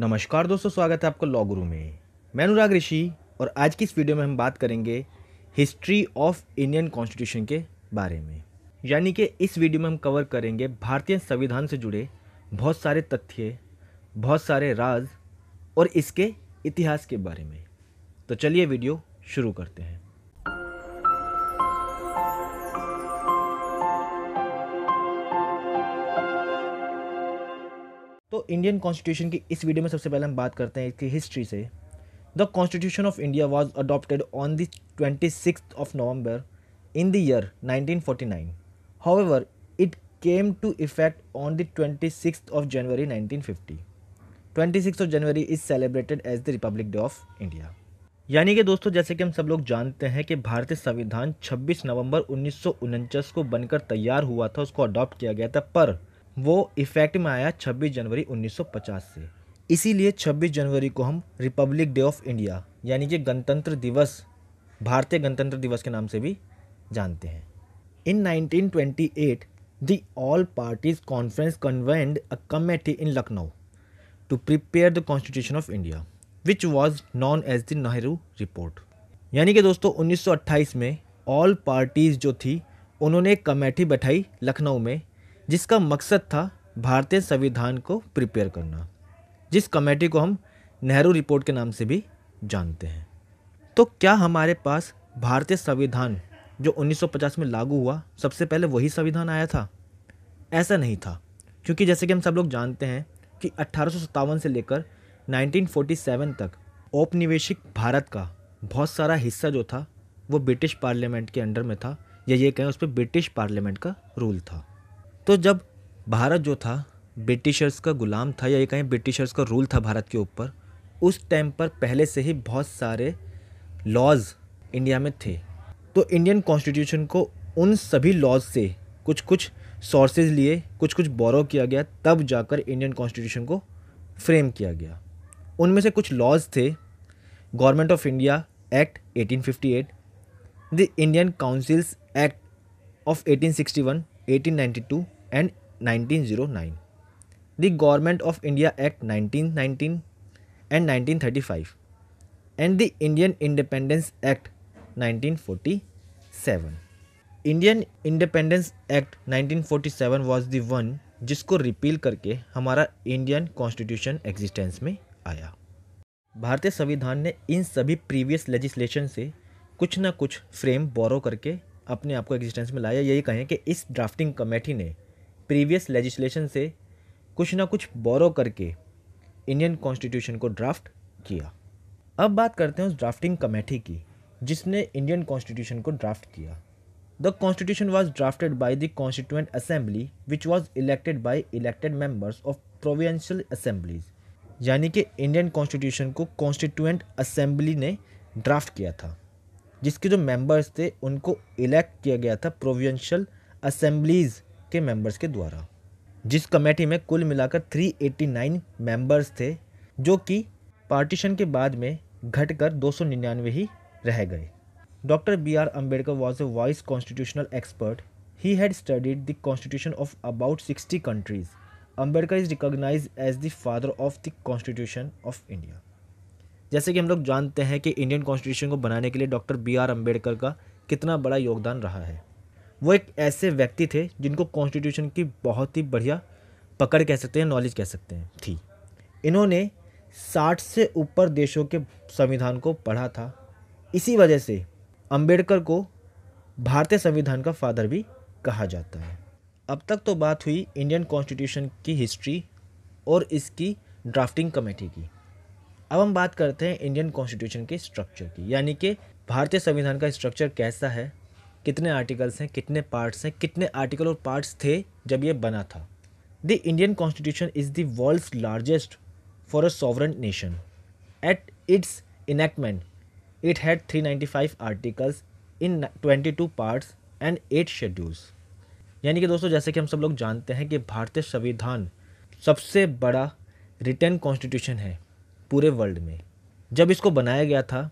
नमस्कार दोस्तों स्वागत है आपका लॉ गुरु में मैं अनुराग ऋषि और आज की इस वीडियो में हम बात करेंगे हिस्ट्री ऑफ इंडियन कॉन्स्टिट्यूशन के बारे में यानी कि इस वीडियो में हम कवर करेंगे भारतीय संविधान से जुड़े बहुत सारे तथ्य बहुत सारे राज और इसके इतिहास के बारे में तो चलिए वीडियो शुरू करते हैं तो इंडियन कॉन्स्टिट्यूशन की इस वीडियो में सबसे पहले हम बात करते हैं इसकी हिस्ट्री से the constitution of India was adopted on the twenty six of November in the year nineteen forty nine however it came to effect on the twenty six of January nineteen fifty twenty six of January is celebrated as the Republic Day of India यानी कि दोस्तों जैसे कि हम सब लोग जानते हैं कि भारतीय संविधान 26 नवंबर उन्नीस को बनकर तैयार हुआ था उसको अडॉप्ट किया गया था पर वो इफ़ेक्ट में आया 26 जनवरी 1950 से इसीलिए 26 जनवरी को हम रिपब्लिक डे ऑफ इंडिया यानी कि गणतंत्र दिवस भारतीय गणतंत्र दिवस के नाम से भी जानते हैं in 1928 the all parties conference convened a committee in Lucknow to prepare the constitution of India which was known as the Nehru report यानी कि दोस्तों 1928 में ऑल पार्टीज़ जो थी उन्होंने एक कमेटी बैठाई लखनऊ में जिसका मकसद था भारतीय संविधान को प्रिपेयर करना जिस कमेटी को हम नेहरू रिपोर्ट के नाम से भी जानते हैं तो क्या हमारे पास भारतीय संविधान जो 1950 में लागू हुआ सबसे पहले वही संविधान आया था ऐसा नहीं था क्योंकि जैसे कि हम सब लोग जानते हैं कि अट्ठारह से लेकर 1947 तक औपनिवेशिक भारत का बहुत सारा हिस्सा जो था वो ब्रिटिश पार्लियामेंट के अंडर में था या ये कहें उस पर ब्रिटिश पार्लियामेंट का रूल था तो जब भारत जो था ब्रिटिशर्स का ग़ुलाम था या ये कहें ब्रिटिशर्स का रूल था भारत के ऊपर उस टाइम पर पहले से ही बहुत सारे लॉज इंडिया में थे तो इंडियन कॉन्स्टिट्यूशन को उन सभी लॉज से कुछ कुछ सोर्सेज लिए कुछ कुछ बोरो किया गया तब जाकर इंडियन कॉन्स्टिट्यूशन को फ्रेम किया गया उनमें से कुछ लॉज थे government of India act 1858, the Indian councils act of 1861, 1892, and 1909 the government of india act 1919 and 1935 and the indian independence act 1947 Indian independence act 1947 was the one जिसको repeal करके हमारा इंडियन कॉन्स्टिट्यूशन एग्जिस्टेंस में आया भारतीय संविधान ने इन सभी previous legislation से कुछ ना कुछ फ्रेम बोरो करके अपने आप को एग्जिस्टेंस में लाया यही कहें कि इस ड्राफ्टिंग कमेटी ने प्रीवियस लेजिस्लेशन से कुछ ना कुछ बोरो करके इंडियन कॉन्स्टिट्यूशन को ड्राफ्ट किया अब बात करते हैं उस ड्राफ्टिंग कमेटी की जिसने इंडियन कॉन्स्टिट्यूशन को ड्राफ्ट किया the constitution was drafted by the constituent assembly which was elected by elected members of provincial assemblies यानी कि इंडियन कॉन्स्टिट्यूशन को कॉन्स्टिट्यूंट असेंबली ने ड्राफ्ट किया था जिसके जो मेंबर्स थे उनको इलेक्ट किया गया था प्रोविंशियल असेंबलीज़ के मेंबर्स के द्वारा जिस कमेटी में कुल मिलाकर 389 मेंबर्स थे जो कि पार्टीशन के बाद में घटकर 299 ही रह गए doctor B R Ambedkar was a wise constitutional expert he had studied the constitution of about 60 countries Ambedkar is recognise as the father of the constitution of India जैसे कि हम लोग जानते हैं कि इंडियन कॉन्स्टिट्यूशन को बनाने के लिए डॉक्टर बी आर अम्बेडकर का कितना बड़ा योगदान रहा है वो एक ऐसे व्यक्ति थे जिनको कॉन्स्टिट्यूशन की बहुत ही बढ़िया पकड़ कह सकते हैं नॉलेज कह सकते हैं थी इन्होंने साठ से ऊपर देशों के संविधान को पढ़ा था इसी वजह से अंबेडकर को भारतीय संविधान का फादर भी कहा जाता है अब तक तो बात हुई इंडियन कॉन्स्टिट्यूशन की हिस्ट्री और इसकी ड्राफ्टिंग कमेटी की अब हम बात करते हैं इंडियन कॉन्स्टिट्यूशन के स्ट्रक्चर की यानी कि भारतीय संविधान का स्ट्रक्चर कैसा है कितने आर्टिकल्स हैं कितने पार्ट्स हैं कितने आर्टिकल और पार्ट्स थे जब ये बना था the Indian constitution is the world's largest for a sovereign nation at its enactment it had three ninety five articles in twenty two parts and eight schedules यानी कि दोस्तों जैसे कि हम सब लोग जानते हैं कि भारतीय संविधान सबसे बड़ा रिटर्न कॉन्स्टिट्यूशन है पूरे वर्ल्ड में जब इसको बनाया गया था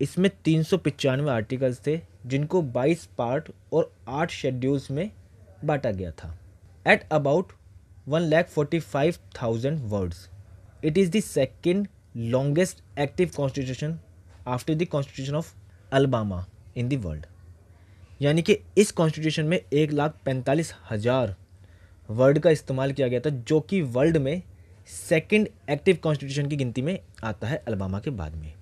इसमें तीन सौ पचानवे आर्टिकल्स थे जिनको बाईस पार्ट और आठ शेड्यूल्स में बांटा गया था at about one lakh forty five thousand words it is the second longest active constitution after the constitution of Alabama in the world यानी कि इस कॉन्स्टिट्यूशन में एक लाख पैंतालीस हज़ार वर्ड का इस्तेमाल किया गया था जो कि वर्ल्ड में सेकेंड एक्टिव कॉन्स्टिट्यूशन की गिनती में आता है अलबामा के बाद में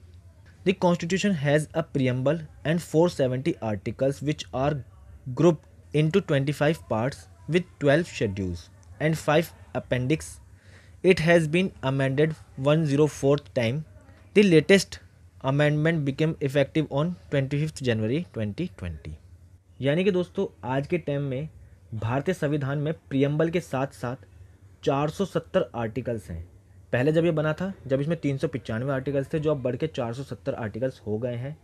the constitution has a preamble and four seventy articles which are group into twenty five parts with twelve schedules and five appendix it has been amended one zero fourth time the latest amendment become effective on twenty fifth January twenty twenty यानी कि दोस्तों आज के time में भारतीय संविधान में preamble के साथ साथ चार सौ सत्तर आर्टिकल्स हैं पहले जब ये बना था जब इसमें तीन सौ आर्टिकल्स थे जो अब बढ़ के चार सौ सत्तर आर्टिकल्स हो गए हैं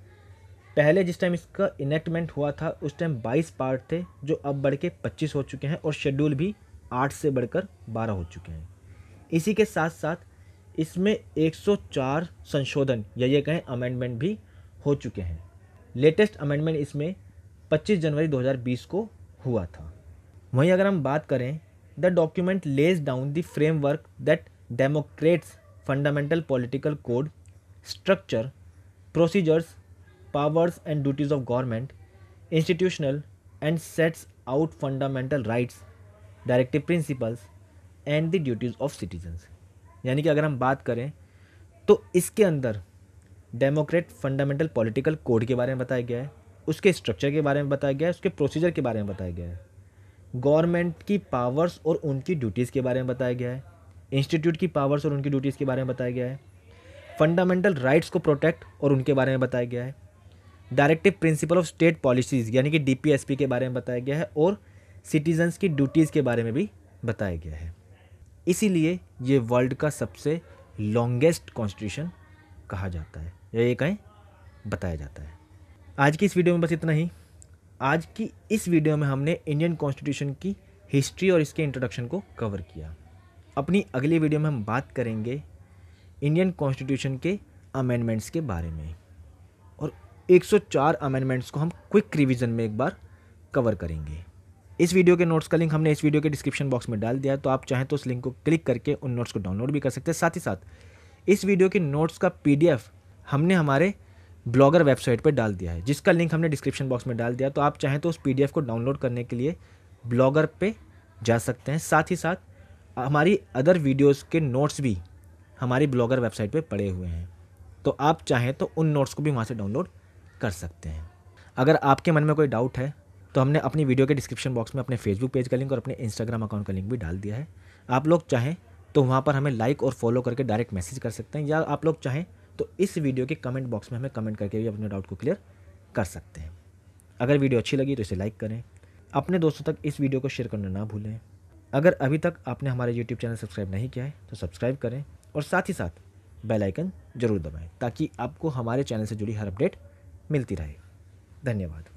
पहले जिस टाइम इसका इनेक्टमेंट हुआ था उस टाइम बाईस पार्ट थे जो अब बढ़ के पच्चीस हो चुके हैं और शेड्यूल भी आठ से बढ़कर बारह हो चुके हैं इसी के साथ साथ इसमें एक सौ चार संशोधन या ये कहें अमेंडमेंट भी हो चुके हैं लेटेस्ट अमेंडमेंट इसमें पच्चीस जनवरी दो हज़ार बीस को हुआ था वहीं अगर हम बात करें the document lays down the framework that democrats fundamental political code structure procedures powers and duties of government institutional and sets out fundamental rights directive principles and the duties of citizens यानी कि अगर हम बात करें तो इसके अंदर Democrat fundamental political code के बारे में बताया गया है उसके स्ट्रक्चर के बारे में बताया गया है उसके प्रोसीजर के बारे में बताया गया है गवर्नमेंट की पावर्स और उनकी ड्यूटीज़ के बारे में बताया गया है इंस्टीट्यूट की पावर्स और उनकी ड्यूटीज़ के बारे में बताया गया है फंडामेंटल राइट्स को प्रोटेक्ट और उनके बारे में बताया गया है directive principle of state policies यानी कि डीपीएसपी के बारे में बताया गया है और सिटीजन्स की ड्यूटीज़ के बारे में भी बताया गया है इसीलिए ये वर्ल्ड का सबसे लॉन्गेस्ट कॉन्स्टिट्यूशन कहा जाता है या ये कहें बताया जाता है आज की इस वीडियो में बस इतना ही आज की इस वीडियो में हमने इंडियन कॉन्स्टिट्यूशन की हिस्ट्री और इसके इंट्रोडक्शन को कवर किया अपनी अगली वीडियो में हम बात करेंगे इंडियन कॉन्स्टिट्यूशन के अमेंडमेंट्स के बारे में और 104 अमेंडमेंट्स को हम क्विक रिवीजन में एक बार कवर करेंगे इस वीडियो के नोट्स का लिंक हमने इस वीडियो के डिस्क्रिप्शन बॉक्स में डाल दिया तो आप चाहें तो उस लिंक को क्लिक करके उन नोट्स को डाउनलोड भी कर सकते हैं साथ ही साथ इस वीडियो के नोट्स का पी हमने हमारे ब्लॉगर वेबसाइट पर डाल दिया है जिसका लिंक हमने डिस्क्रिप्शन बॉक्स में डाल दिया तो आप चाहें तो उस पी को डाउनलोड करने के लिए ब्लॉगर पर जा सकते हैं साथ ही साथ हमारी अदर वीडियोस के नोट्स भी हमारी ब्लॉगर वेबसाइट पे पड़े हुए हैं तो आप चाहें तो उन नोट्स को भी वहाँ से डाउनलोड कर सकते हैं अगर आपके मन में कोई डाउट है तो हमने अपनी वीडियो के डिस्क्रिप्शन बॉक्स में अपने फेसबुक पेज का लिंक और अपने इंस्टाग्राम अकाउंट का लिंक भी डाल दिया है आप लोग चाहें तो वहाँ पर हमें लाइक और फॉलो करके डायरेक्ट मैसेज कर सकते हैं या आप लोग चाहें तो इस वीडियो के कमेंट बॉक्स में हमें कमेंट करके भी अपने डाउट को क्लियर कर सकते हैं अगर वीडियो अच्छी लगी तो इसे लाइक करें अपने दोस्तों तक इस वीडियो को शेयर करना ना भूलें अगर अभी तक आपने हमारे यूट्यूब चैनल सब्सक्राइब नहीं किया है तो सब्सक्राइब करें और साथ ही साथ बेल आइकन ज़रूर दबाएं ताकि आपको हमारे चैनल से जुड़ी हर अपडेट मिलती रहे धन्यवाद